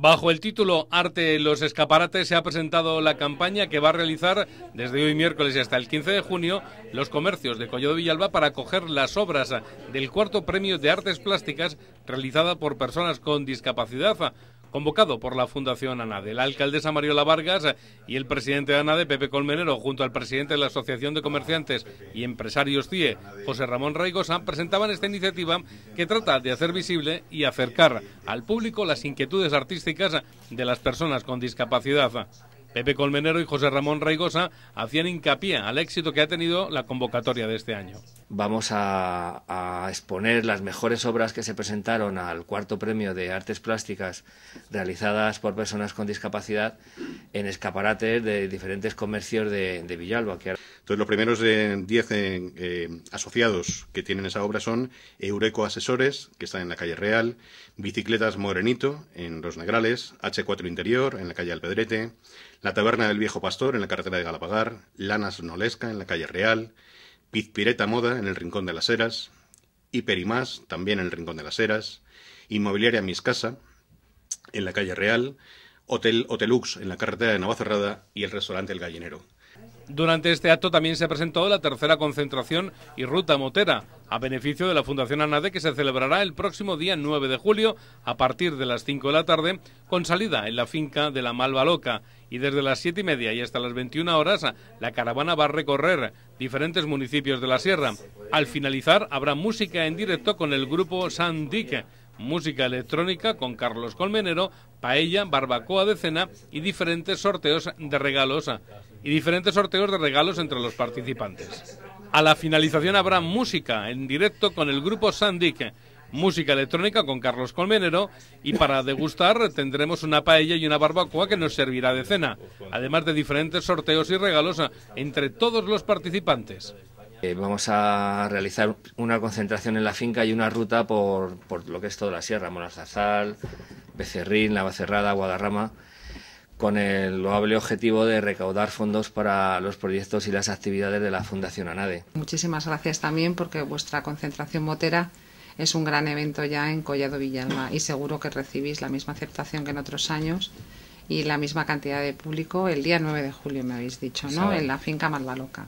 Bajo el título Arte en los escaparates se ha presentado la campaña que va a realizar desde hoy miércoles hasta el 15 de junio los comercios de Collado Villalba para acoger las obras del cuarto premio de artes plásticas realizada por personas con discapacidad convocado por la Fundación ANADE. La alcaldesa Mariola Vargas y el presidente de ANADE, Pepe Colmenero, junto al presidente de la Asociación de Comerciantes y Empresarios CIE, José Ramón Raigosa, presentaban esta iniciativa que trata de hacer visible y acercar al público las inquietudes artísticas de las personas con discapacidad. Pepe Colmenero y José Ramón Raigosa hacían hincapié al éxito que ha tenido la convocatoria de este año vamos a, exponer las mejores obras que se presentaron al cuarto premio de artes plásticas realizadas por personas con discapacidad en escaparates de diferentes comercios de, Villalba. los primeros 10 eh, asociados que tienen esa obra son Eureco Asesores, que están en la calle Real, Bicicletas Morenito, en Los Negrales, H4 Interior, en la calle Alpedrete, La Taberna del Viejo Pastor, en la carretera de Galapagar, Lanas Nolesca, en la calle Real, Pizpireta Moda en el Rincón de las Heras, Hiperimás también en el Rincón de las Heras, Inmobiliaria Mis Casa en la calle Real, Hotel Hotelux en la carretera de Navacerrada y el restaurante El Gallinero. Durante este acto también se presentó la tercera concentración y ruta motera a beneficio de la Fundación ANADE que se celebrará el próximo día 9 de julio a partir de las 5 de la tarde con salida en la finca de la Malva Loca y desde las 7 y media y hasta las 21 horas la caravana va a recorrer diferentes municipios de la sierra. Al finalizar habrá música en directo con el grupo Sandique música electrónica con Carlos Colmenero, paella, barbacoa de cena y diferentes sorteos de regalos y diferentes sorteos de regalos entre los participantes. A la finalización habrá música en directo con el grupo Sandic, música electrónica con Carlos Colmenero y para degustar tendremos una paella y una barbacoa que nos servirá de cena, además de diferentes sorteos y regalos entre todos los participantes. Eh, vamos a realizar una concentración en la finca y una ruta por, lo que es toda la sierra, Monazazal, Becerrín, Cerrada, Guadarrama, con el loable objetivo de recaudar fondos para los proyectos y las actividades de la Fundación ANADE. Muchísimas gracias también porque vuestra concentración motera es un gran evento ya en Collado Villalma y seguro que recibís la misma aceptación que en otros años y la misma cantidad de público el día 9 de julio, me habéis dicho, ¿no? En la finca Malvaloca.